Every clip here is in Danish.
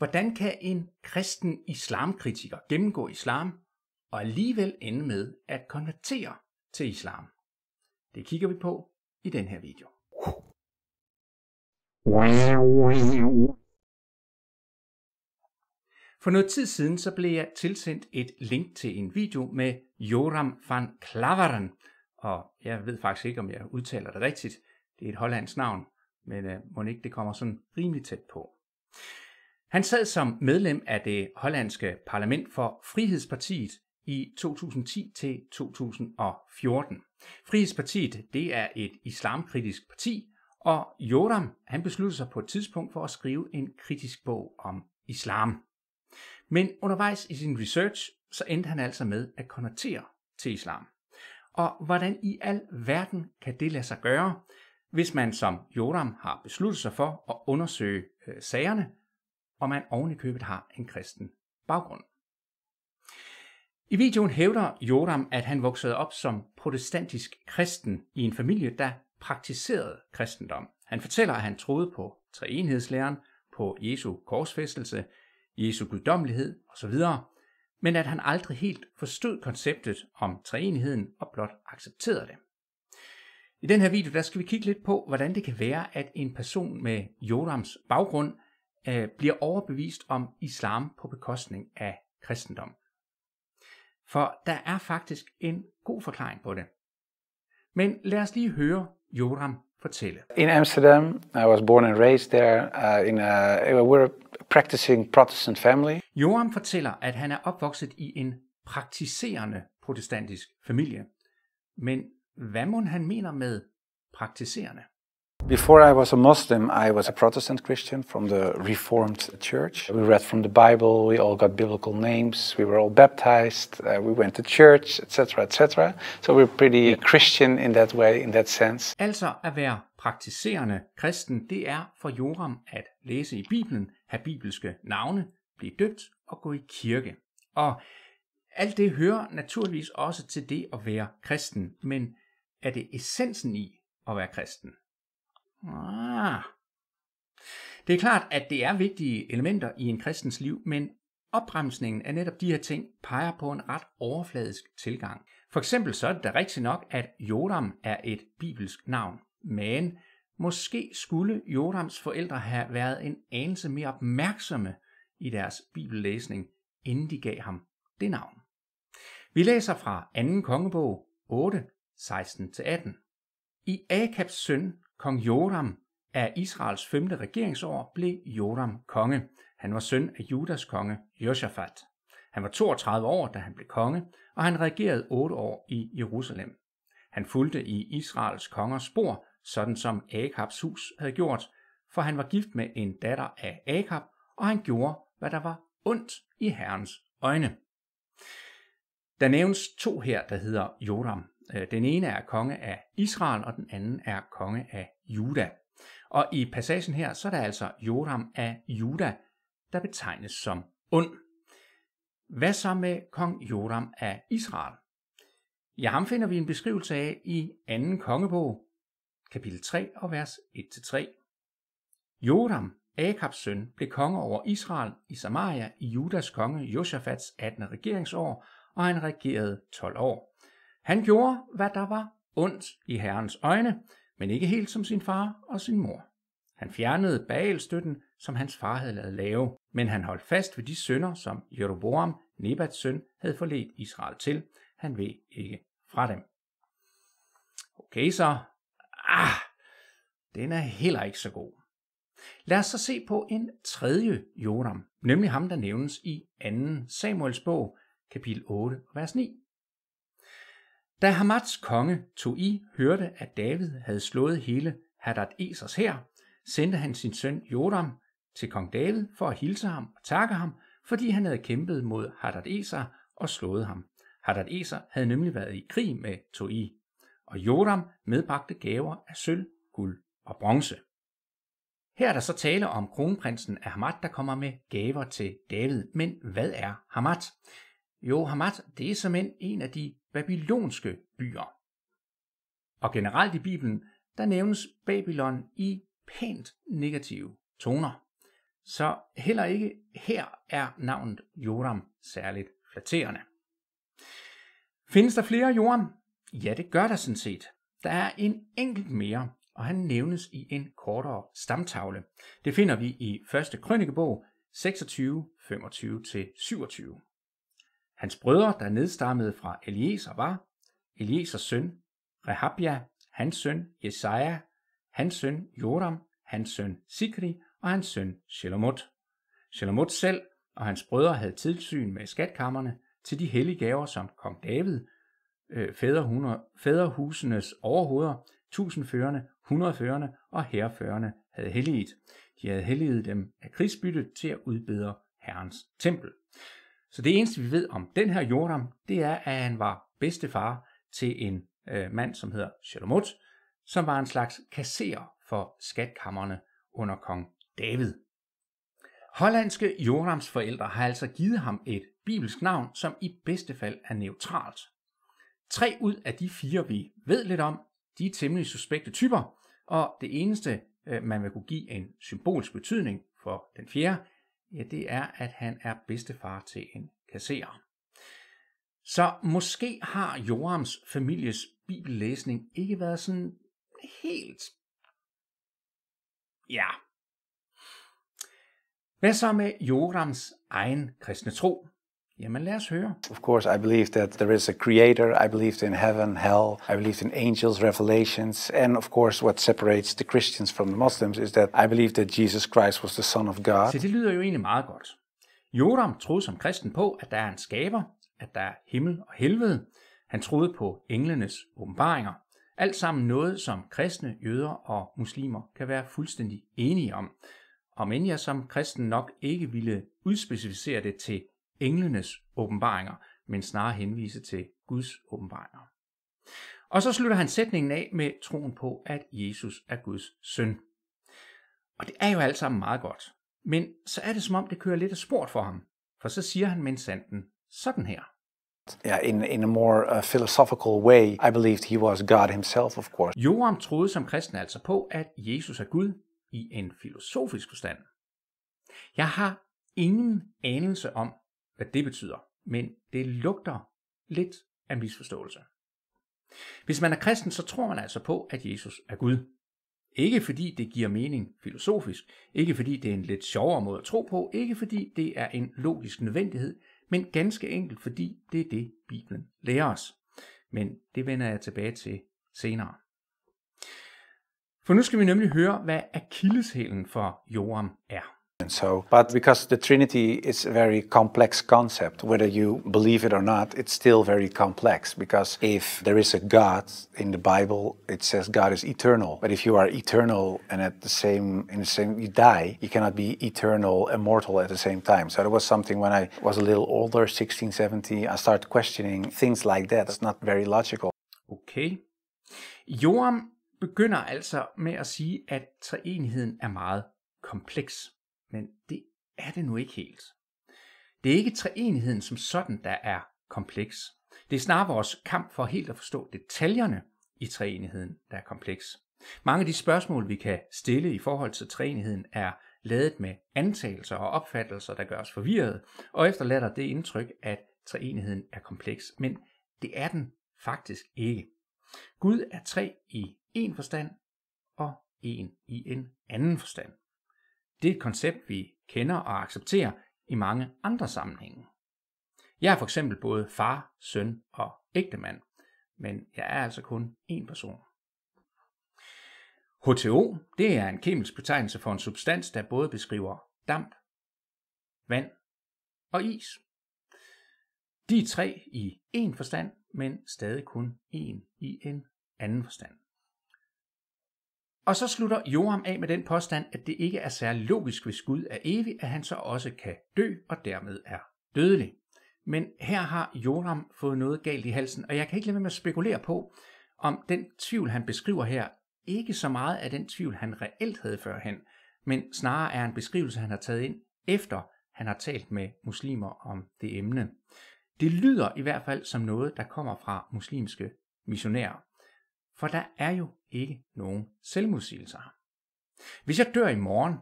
Hvordan kan en kristen islamkritiker gennemgå islam og alligevel ende med at konvertere til islam? Det kigger vi på i den her video. For noget tid siden så blev jeg tilsendt et link til en video med Joram van Klaveren, og jeg ved faktisk ikke, om jeg udtaler det rigtigt. Det er et hollandsk navn, men øh, må ikke det kommer sådan rimelig tæt på. Han sad som medlem af det hollandske parlament for Frihedspartiet i 2010 til 2014. Frihedspartiet det er et islamkritisk parti, og Jodam, han besluttede sig på et tidspunkt for at skrive en kritisk bog om islam. Men undervejs i sin research, så endte han altså med at konvertere til islam. Og hvordan i al verden kan det lade sig gøre, hvis man som Jodam har besluttet sig for at undersøge øh, sagerne og man ovenikøbet har en kristen baggrund. I videoen hævder Joram, at han voksede op som protestantisk kristen i en familie, der praktiserede kristendom. Han fortæller, at han troede på treenhedslæren, på Jesu korsfæstelse, Jesu guddommelighed osv., men at han aldrig helt forstod konceptet om treenigheden og blot accepterede det. I den her video der skal vi kigge lidt på, hvordan det kan være, at en person med Jorams baggrund – øh, bliver overbevist om islam på bekostning af kristendom. For der er faktisk en god forklaring på det. Men lad os lige høre Joram fortælle. In Amsterdam, I was born and raised there uh, in a, we're a practicing Protestant family. Joram fortæller, at han er opvokset i en praktiserende protestantisk familie. Men hvad må han mener med praktiserende? Before I was a Muslim, I was a Protestant Christian from the Reformed Church. We read from the Bible, we all got biblical names, we were all baptized, uh, we went to church, etc., etc. So we're pretty Christian in that way, in that sense. Altså at være praktiserende kristen, det er for Joram at læse i Bibelen, have bibelske navne, blive døbt og gå i kirke. Og alt det hører naturligvis også til det at være kristen, men er det essensen i at være kristen? Ah. Det er klart, at det er vigtige elementer i en kristens liv, men opremsningen af netop de her ting peger på en ret overfladisk tilgang. For eksempel så er det da rigtigt nok, at Jodam er et bibelsk navn, men måske skulle Jodams forældre have været en anelse mere opmærksomme i deres bibellæsning, inden de gav ham det navn. Vi læser fra 2. kongebog 8, 16-18. I Akabs søn Kong Joram af Israels femte regeringsår blev Joram konge. Han var søn af Judas konge Josafat. Han var 32 år, da han blev konge, og han regerede 8 år i Jerusalem. Han fulgte i Israels kongers spor, sådan som Akabs hus havde gjort, for han var gift med en datter af Akab, og han gjorde, hvad der var ondt i Herrens øjne. Der nævnes to her, der hedder Joram. Øh, den ene er konge af Israel, og den anden er konge af Juda. Og i passagen her, så er der altså Joram af Juda, der betegnes som ond. Hvad så med kong Joram af Israel? Ja, ham finder vi en beskrivelse af i 2. kongebog, kapitel 3 og vers 1-3. Joram, Akabs søn, blev konge over Israel i Samaria i Judas konge Josafats 18. regeringsår, og han regerede 12 år. Han gjorde, hvad der var ondt i herrens øjne, men ikke helt som sin far og sin mor. Han fjernede bagelstøtten, som hans far havde lavet lave, men han holdt fast ved de sønder, som Jeroboam, Nebats søn, havde forledt Israel til. Han ved ikke fra dem. Okay så, ah, den er heller ikke så god. Lad os så se på en tredje Joram, nemlig ham, der nævnes i 2. Samuels bog, kapitel 8, vers 9. Da Hamats konge Toi hørte, at David havde slået hele Hadad Esers her, sendte han sin søn Joram til kong David for at hilse ham og takke ham, fordi han havde kæmpet mod Hadad Eser og slået ham. Hadad Eser havde nemlig været i krig med Toi, og Joram medbragte gaver af sølv, guld og bronze. Her er der så tale om kronprinsen af Hamat, der kommer med gaver til David. Men hvad er Hamat? Jo, Hamad, det er som en af de babylonske byer. Og generelt i Bibelen, der nævnes Babylon i pænt negative toner. Så heller ikke her er navnet Joram særligt flatterende. Findes der flere Joram? Ja, det gør der sådan set. Der er en enkelt mere, og han nævnes i en kortere stamtavle. Det finder vi i 1. krønikebog 26, 25-27. Hans brødre, der nedstammede fra Eliezer, var Eliezers søn Rehabia, hans søn Jesaja, hans søn Joram, hans søn Sikri og hans søn Shelomot. Shelomot selv og hans brødre havde tilsyn med skatkammerne til de hellige gaver, som kong David, øh, fædrehusenes overhoveder, tusindførende, hundredførende og herreførende havde helliget. De havde helliget dem af krigsbytte til at udbedre Herrens tempel. Så det eneste, vi ved om den her Joram, det er, at han var bedstefar til en øh, mand, som hedder Shalomot, som var en slags kasserer for skatkammerne under kong David. Hollandske Jorams forældre har altså givet ham et bibelsk navn, som i bedste fald er neutralt. Tre ud af de fire, vi ved lidt om, de er temmelig suspekte typer, og det eneste, øh, man vil kunne give en symbolsk betydning for den fjerde, Ja, det er, at han er bedstefar til en kasserer. Så måske har Jorams families bibellæsning ikke været sådan helt... Ja. Hvad så med Jorams egen kristne tro? Jamen lad os høre. Of course, I believe that there is a creator. I believe in heaven, hell. I believe in angels, revelations. And of course, what separates the Christians from the Muslims is that I believe that Jesus Christ was the son of God. Så det lyder jo egentlig meget godt. Joram troede som kristen på, at der er en skaber, at der er himmel og helvede. Han troede på englenes åbenbaringer. Alt sammen noget, som kristne, jøder og muslimer kan være fuldstændig enige om. Om end jeg som kristen nok ikke ville udspecificere det til englenes åbenbaringer, men snarere henvise til Guds åbenbaringer. Og så slutter han sætningen af med troen på, at Jesus er Guds søn. Og det er jo alt sammen meget godt. Men så er det som om, det kører lidt af sport for ham. For så siger han med sanden sådan her. Yeah, in, in a more uh, philosophical way, I believed he was God himself, of course. Joram troede som kristen altså på, at Jesus er Gud i en filosofisk forstand. Jeg har ingen anelse om, hvad det betyder, men det lugter lidt af misforståelse. Hvis man er kristen, så tror man altså på, at Jesus er Gud. Ikke fordi det giver mening filosofisk, ikke fordi det er en lidt sjovere måde at tro på, ikke fordi det er en logisk nødvendighed, men ganske enkelt fordi det er det, Bibelen lærer os. Men det vender jeg tilbage til senere. For nu skal vi nemlig høre, hvad akilleshælen for Joram er. And so, but because the Trinity is a very complex concept, whether you believe it or not, it's still very complex because if there is a God in the Bible, it says God is eternal. But if you are eternal and at the same in the same you die, you cannot be eternal and mortal at the same time. So that was something when I was a little older, 16, 17, I started questioning things like that. It's not very logical. Okay. Joam begynder altså med at sige, at treenigheden er meget kompleks. Men det er det nu ikke helt. Det er ikke treenigheden som sådan, der er kompleks. Det er snarere vores kamp for helt at forstå detaljerne i treenigheden, der er kompleks. Mange af de spørgsmål, vi kan stille i forhold til treenigheden, er ladet med antagelser og opfattelser, der gør os forvirrede, og efterlader det indtryk, at treenigheden er kompleks. Men det er den faktisk ikke. Gud er tre i en forstand og en i en anden forstand det et koncept, vi kender og accepterer i mange andre sammenhænge. Jeg er for eksempel både far, søn og ægtemand, men jeg er altså kun én person. HTO, det er en kemisk betegnelse for en substans, der både beskriver damp, vand og is. De er tre i én forstand, men stadig kun én i en anden forstand. Og så slutter Joram af med den påstand, at det ikke er særlig logisk, hvis Gud er evig, at han så også kan dø og dermed er dødelig. Men her har Joram fået noget galt i halsen, og jeg kan ikke lade være med at spekulere på, om den tvivl, han beskriver her, ikke så meget af den tvivl, han reelt havde førhen, men snarere er en beskrivelse, han har taget ind efter han har talt med muslimer om det emne. Det lyder i hvert fald som noget, der kommer fra muslimske missionærer. For der er jo ikke nogen selvmodsigelser. Hvis jeg dør i morgen,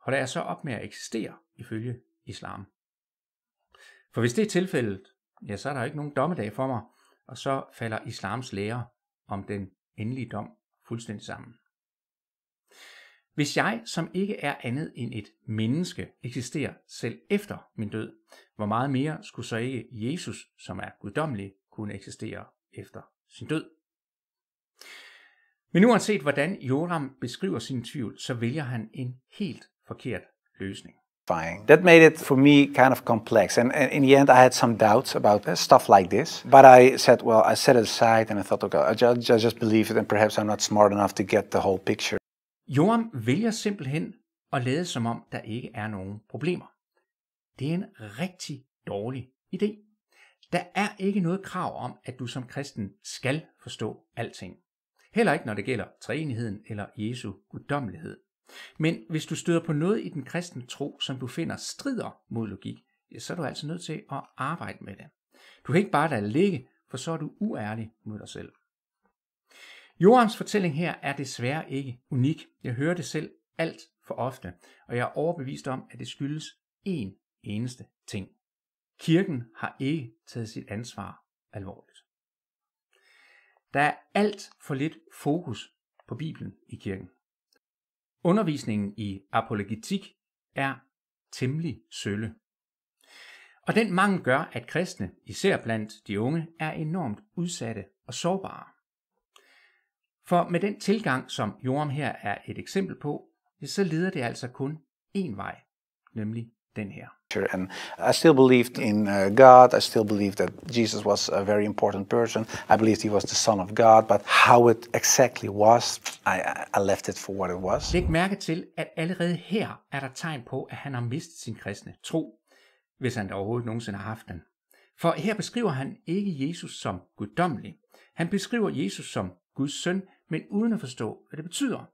holder jeg så op med at eksistere ifølge islam. For hvis det er tilfældet, ja, så er der ikke nogen dommedag for mig, og så falder islams lære om den endelige dom fuldstændig sammen. Hvis jeg, som ikke er andet end et menneske, eksisterer selv efter min død, hvor meget mere skulle så ikke Jesus, som er guddommelig, kunne eksistere efter sin død? Men uanset hvordan Joram beskriver sin tvivl, så vælger han en helt forkert løsning. Fine. That made it for me kind of complex. And, and in the end, I had some doubts about stuff like this. But I said, well, I set it aside and I thought, okay, I just, I just believe it and perhaps I'm not smart enough to get the whole picture. Joram vælger simpelthen at lade som om, der ikke er nogen problemer. Det er en rigtig dårlig idé. Der er ikke noget krav om, at du som kristen skal forstå alting. Heller ikke når det gælder treenigheden eller Jesu guddommelighed. Men hvis du støder på noget i den kristne tro, som du finder strider mod logik, så er du altså nødt til at arbejde med det. Du kan ikke bare lade ligge, for så er du uærlig mod dig selv. Jorams fortælling her er desværre ikke unik. Jeg hører det selv alt for ofte, og jeg er overbevist om, at det skyldes én eneste ting. Kirken har ikke taget sit ansvar alvorligt. Der er alt for lidt fokus på Bibelen i kirken. Undervisningen i apologetik er temmelig sølle. Og den mangel gør, at kristne, især blandt de unge, er enormt udsatte og sårbare. For med den tilgang, som Joram her er et eksempel på, så leder det altså kun én vej, nemlig den her scripture. And I still believed in uh, God. I still believed that Jesus was a very important person. I believed he was the Son of God, but how it exactly was, I, I left it for what it was. Læg mærke til, at allerede her er der tegn på, at han har mistet sin kristne tro, hvis han overhovedet nogensinde har haft den. For her beskriver han ikke Jesus som guddommelig. Han beskriver Jesus som Guds søn, men uden at forstå, hvad det betyder.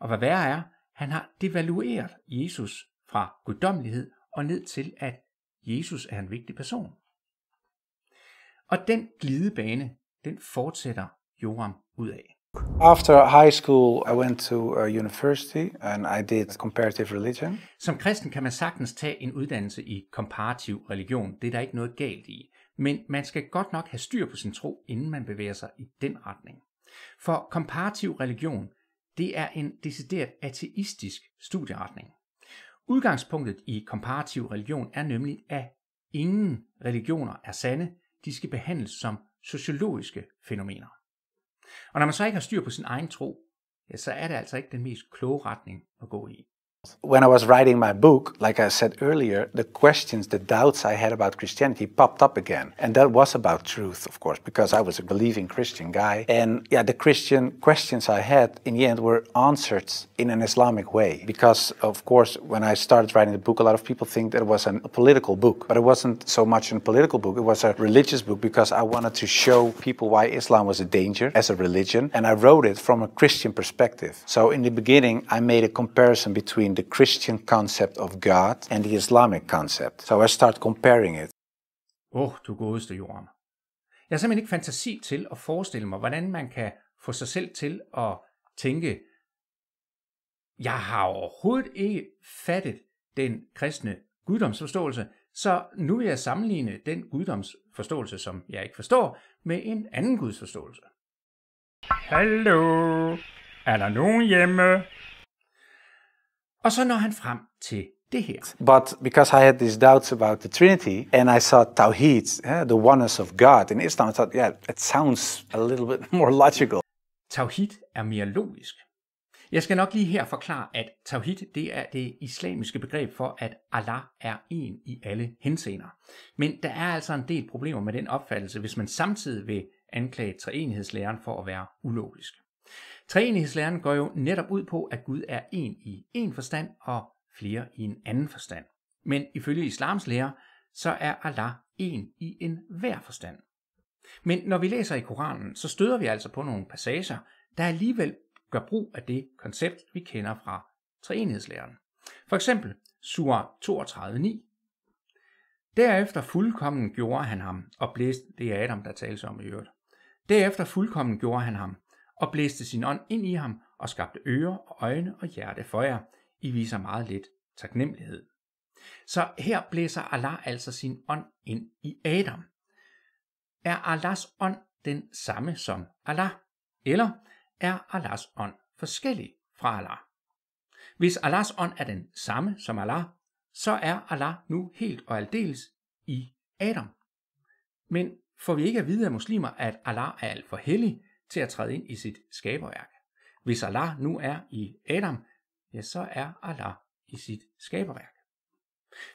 Og hvad værre er, han har devalueret Jesus fra guddommelighed og ned til, at Jesus er en vigtig person. Og den glidebane, den fortsætter Joram ud af. After high school, I went to a university and I did comparative religion. Som kristen kan man sagtens tage en uddannelse i komparativ religion. Det er der ikke noget galt i. Men man skal godt nok have styr på sin tro, inden man bevæger sig i den retning. For komparativ religion, det er en decideret ateistisk studieretning. Udgangspunktet i komparativ religion er nemlig, at ingen religioner er sande, de skal behandles som sociologiske fænomener. Og når man så ikke har styr på sin egen tro, ja, så er det altså ikke den mest kloge retning at gå i. When I was writing my book, like I said earlier, the questions, the doubts I had about Christianity popped up again. And that was about truth, of course, because I was a believing Christian guy. And yeah, the Christian questions I had in the end were answered in an Islamic way. Because, of course, when I started writing the book, a lot of people think that it was a political book. But it wasn't so much a political book, it was a religious book because I wanted to show people why Islam was a danger as a religion. And I wrote it from a Christian perspective. So in the beginning, I made a comparison between the Christian concept of God and the Islamic concept. So I start comparing it. Åh, oh, du godeste jorden. Jeg har simpelthen ikke fantasi til at forestille mig, hvordan man kan få sig selv til at tænke, jeg har overhovedet ikke fattet den kristne guddomsforståelse, så nu vil jeg sammenligne den guddomsforståelse, som jeg ikke forstår, med en anden gudsforståelse. Hallo, er der nogen hjemme? Og så når han frem til det her. But because I had these doubts about the Trinity, and I saw Tawhid, yeah, the oneness of God in Islam, I thought, yeah, it sounds a little bit more logical. Tawhid er mere logisk. Jeg skal nok lige her forklare, at tawhid det er det islamiske begreb for, at Allah er en i alle henseender. Men der er altså en del problemer med den opfattelse, hvis man samtidig vil anklage treenighedslæren for at være ulogisk. Treenighedslæren går jo netop ud på, at Gud er en i en forstand og flere i en anden forstand. Men ifølge islams lære, så er Allah en i en hver forstand. Men når vi læser i Koranen, så støder vi altså på nogle passager, der alligevel gør brug af det koncept, vi kender fra treenighedslæren. For eksempel Sura 32.9. Derefter fuldkommen gjorde han ham, og blæste, det er Adam, der tales om i øvrigt. Derefter fuldkommen gjorde han ham, og blæste sin ånd ind i ham og skabte ører og øjne og hjerte for jer. I viser meget lidt taknemmelighed. Så her blæser Allah altså sin ånd ind i Adam. Er Allahs ånd den samme som Allah? Eller er Allahs ånd forskellig fra Allah? Hvis Allahs ånd er den samme som Allah, så er Allah nu helt og aldeles i Adam. Men får vi ikke at vide af muslimer, at Allah er alt for hellig, til at træde ind i sit skaberværk. Hvis Allah nu er i Adam, ja, så er Allah i sit skaberværk.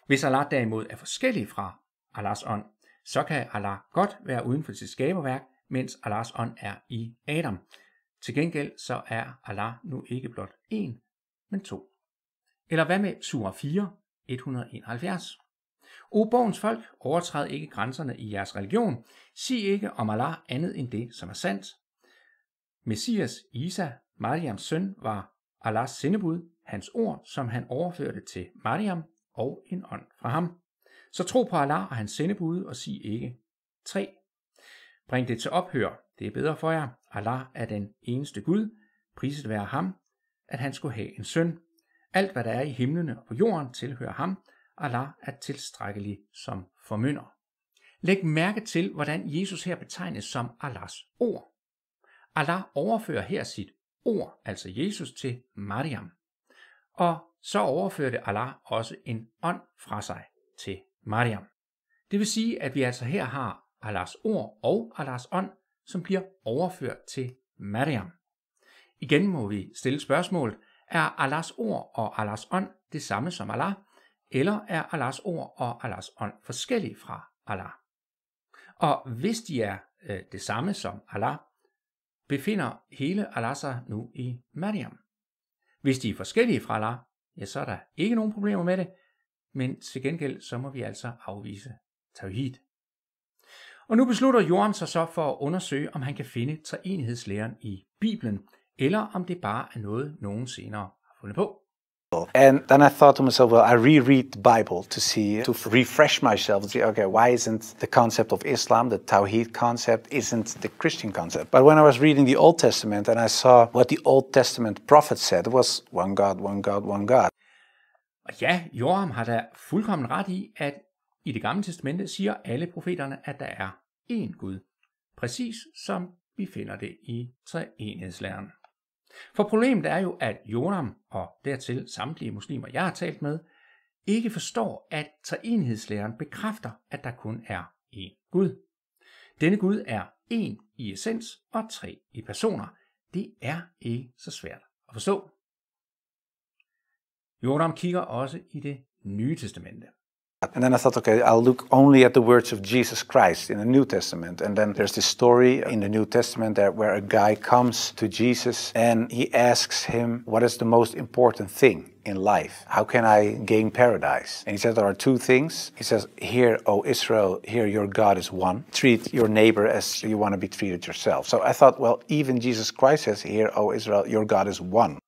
Hvis Allah derimod er forskellig fra Allahs ånd, så kan Allah godt være uden for sit skaberværk, mens Allahs ånd er i Adam. Til gengæld så er Allah nu ikke blot en, men to. Eller hvad med sura 4, 171? O bogens folk, overtræd ikke grænserne i jeres religion. Sig ikke om Allah andet end det, som er sandt. Messias Isa, Mariams søn, var Allahs sendebud, hans ord, som han overførte til Mariam, og en ånd fra ham. Så tro på Allah og hans sendebud og sig ikke. 3. Bring det til ophør. Det er bedre for jer. Allah er den eneste Gud. Priset være ham, at han skulle have en søn. Alt hvad der er i himlene og på jorden tilhører ham. Allah er tilstrækkelig som formynder. Læg mærke til, hvordan Jesus her betegnes som Allahs ord. Allah overfører her sit ord, altså Jesus, til Mariam. Og så overførte Allah også en ånd fra sig til Mariam. Det vil sige, at vi altså her har Allahs ord og Allahs ånd, som bliver overført til Mariam. Igen må vi stille spørgsmålet, er Allahs ord og Allahs ånd det samme som Allah, eller er Allahs ord og Allahs ånd forskellige fra Allah? Og hvis de er øh, det samme som Allah, befinder hele Allah sig nu i Mariam. Hvis de er forskellige fra Allah, ja, så er der ikke nogen problemer med det, men til gengæld så må vi altså afvise tawhid. Og nu beslutter Joram sig så for at undersøge, om han kan finde treenighedslæren i Bibelen, eller om det bare er noget, nogen senere har fundet på. And then I thought to myself, well, I reread the Bible to see, to refresh myself and see, okay, why isn't the concept of Islam, the Tawheed concept, isn't the Christian concept? But when I was reading the Old Testament and I saw what the Old Testament prophet said, it was one God, one God, one God. ja, Joram har da fuldkommen ret i, at i det gamle testamente siger alle profeterne, at der er én Gud. Præcis som vi finder det i treenighedslæren. For problemet er jo, at Joram og dertil samtlige muslimer, jeg har talt med, ikke forstår, at treenighedslæren bekræfter, at der kun er én Gud. Denne Gud er én i essens og tre i personer. Det er ikke så svært at forstå. Jordam kigger også i det nye testamente. And then I thought, okay, I'll look only at the words of Jesus Christ in the New Testament. And then there's this story in the New Testament that where a guy comes to Jesus and he asks him, what is the most important thing in life? How can I gain paradise? And he says there are two things. He says, Here, O Israel, here your God is one. Treat your neighbor as you want to be treated yourself. So I thought, well, even Jesus Christ says, Here, O Israel, your God is one.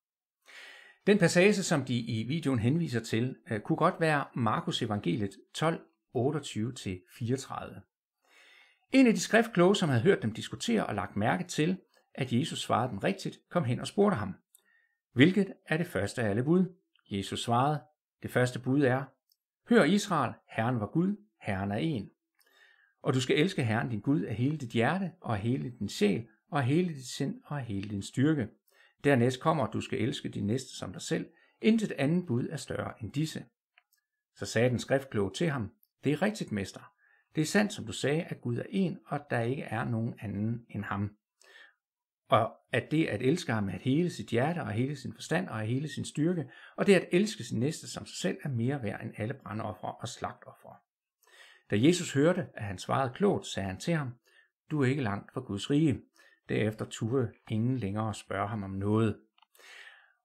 Den passage, som de i videoen henviser til, øh, kunne godt være Markus evangeliet 12, 28-34. En af de skriftkloge, som havde hørt dem diskutere og lagt mærke til, at Jesus svarede dem rigtigt, kom hen og spurgte ham, hvilket er det første af alle bud? Jesus svarede, det første bud er, hør Israel, Herren var Gud, Herren er en. Og du skal elske Herren din Gud af hele dit hjerte, og af hele din sjæl, og af hele dit sind, og af hele din styrke. Dernæst kommer, du skal elske din næste som dig selv. Intet andet bud er større end disse. Så sagde den skriftkloge til ham, det er rigtigt, mester. Det er sandt, som du sagde, at Gud er en, og at der ikke er nogen anden end ham. Og at det at elske ham med hele sit hjerte og hele sin forstand og hele sin styrke, og det at elske sin næste som sig selv er mere værd end alle brandoffre og slagtoffre. Da Jesus hørte, at han svarede klogt, sagde han til ham, du er ikke langt fra Guds rige. Derefter turde ingen længere spørge ham om noget.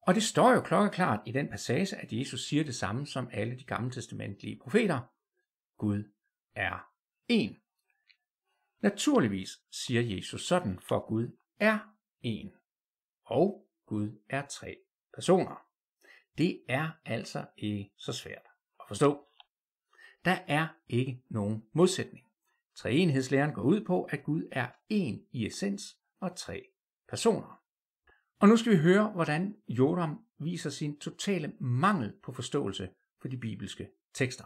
Og det står jo klokkeklart i den passage, at Jesus siger det samme som alle de gamle testamentlige profeter. Gud er en. Naturligvis siger Jesus sådan, for Gud er en. Og Gud er tre personer. Det er altså ikke så svært at forstå. Der er ikke nogen modsætning. Treenhedslæren går ud på, at Gud er en i essens, og tre personer. Og nu skal vi høre, hvordan Joram viser sin totale mangel på forståelse for de bibelske tekster.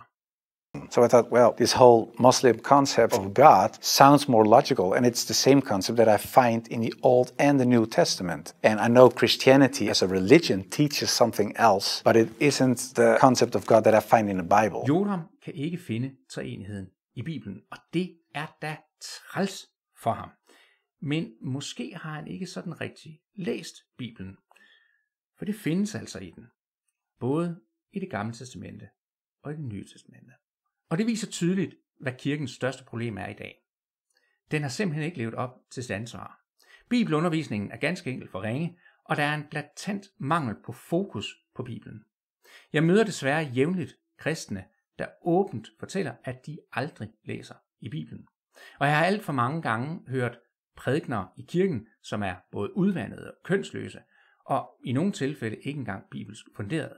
So I thought, well, this whole Muslim concept of God sounds more logical, and it's the same concept that I find in the Old and the New Testament. And I know Christianity as a religion teaches something else, but it isn't the concept of God that I find in the Bible. Joram kan ikke finde treenigheden i Bibelen, og det er da træls for ham men måske har han ikke sådan rigtig læst Bibelen. For det findes altså i den, både i det gamle testamente og i det nye testamente. Og det viser tydeligt, hvad kirkens største problem er i dag. Den har simpelthen ikke levet op til sit ansvar. Bibelundervisningen er ganske enkelt for ringe, og der er en blatant mangel på fokus på Bibelen. Jeg møder desværre jævnligt kristne, der åbent fortæller, at de aldrig læser i Bibelen. Og jeg har alt for mange gange hørt prædikner i kirken, som er både udvandede og kønsløse, og i nogle tilfælde ikke engang bibelsk funderet.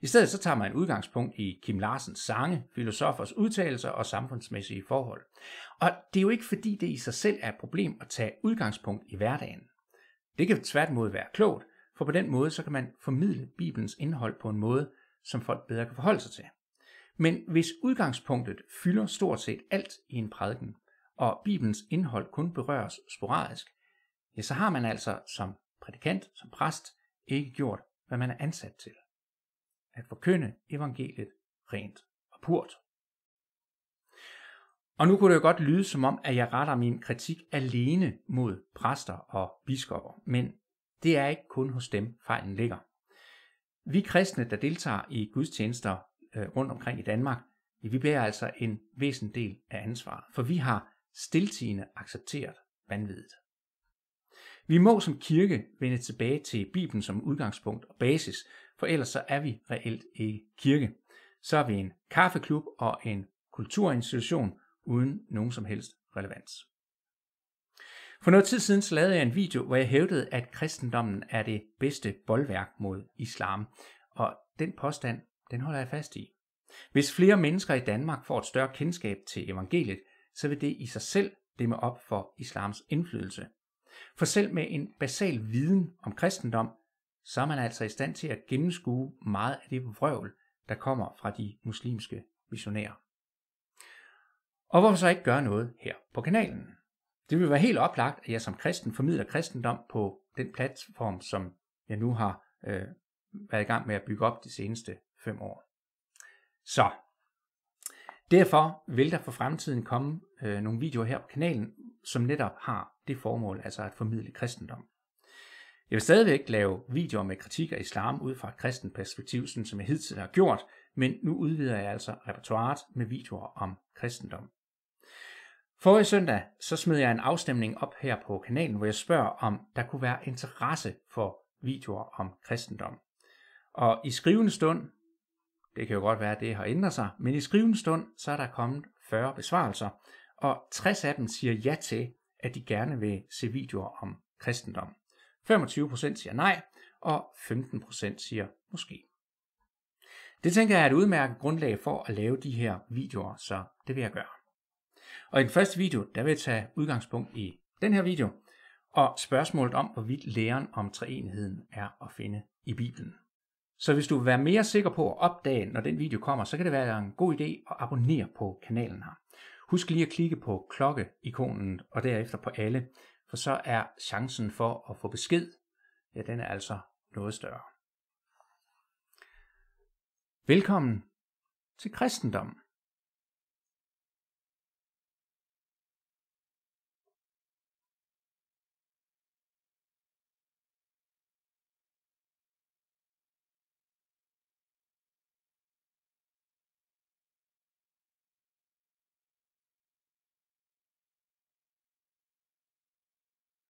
I stedet så tager man udgangspunkt i Kim Larsens sange, filosofers udtalelser og samfundsmæssige forhold. Og det er jo ikke fordi det i sig selv er et problem at tage udgangspunkt i hverdagen. Det kan tværtimod være klogt, for på den måde så kan man formidle Bibelens indhold på en måde, som folk bedre kan forholde sig til. Men hvis udgangspunktet fylder stort set alt i en prædiken, og Bibelens indhold kun berøres sporadisk, ja, så har man altså som prædikant, som præst, ikke gjort, hvad man er ansat til. At forkynde evangeliet rent og purt. Og nu kunne det jo godt lyde som om, at jeg retter min kritik alene mod præster og biskopper, men det er ikke kun hos dem, fejlen ligger. Vi kristne, der deltager i gudstjenester øh, rundt omkring i Danmark, vi bærer altså en væsentlig del af ansvaret, for vi har stiltigende accepteret vanvittigt. Vi må som kirke vende tilbage til Bibelen som udgangspunkt og basis, for ellers så er vi reelt ikke kirke. Så er vi en kaffeklub og en kulturinstitution uden nogen som helst relevans. For noget tid siden så lavede jeg en video, hvor jeg hævdede, at kristendommen er det bedste boldværk mod islam. Og den påstand, den holder jeg fast i. Hvis flere mennesker i Danmark får et større kendskab til evangeliet, så vil det i sig selv dæmme op for islams indflydelse. For selv med en basal viden om kristendom, så er man altså i stand til at gennemskue meget af det vrøvl, der kommer fra de muslimske missionærer. Og hvorfor så ikke gøre noget her på kanalen? Det vil være helt oplagt, at jeg som kristen formidler kristendom på den platform, som jeg nu har øh, været i gang med at bygge op de seneste fem år. Så Derfor vil der for fremtiden komme øh, nogle videoer her på kanalen, som netop har det formål, altså at formidle kristendom. Jeg vil stadigvæk lave videoer med kritik af islam ud fra et kristent perspektiv, sådan som jeg hidtil har gjort, men nu udvider jeg altså repertoireet med videoer om kristendom. Forrige søndag så smed jeg en afstemning op her på kanalen, hvor jeg spørger, om der kunne være interesse for videoer om kristendom. Og i skrivende stund, det kan jo godt være, at det har ændret sig, men i skrivende stund, så er der kommet 40 besvarelser, og 60 af dem siger ja til, at de gerne vil se videoer om kristendom. 25% siger nej, og 15% siger måske. Det tænker jeg er et udmærket grundlag for at lave de her videoer, så det vil jeg gøre. Og i den første video, der vil jeg tage udgangspunkt i den her video, og spørgsmålet om, hvorvidt læren om treenigheden er at finde i Bibelen. Så hvis du vil være mere sikker på at opdage, når den video kommer, så kan det være en god idé at abonnere på kanalen her. Husk lige at klikke på klokkeikonen og derefter på alle, for så er chancen for at få besked, ja den er altså noget større. Velkommen til kristendommen.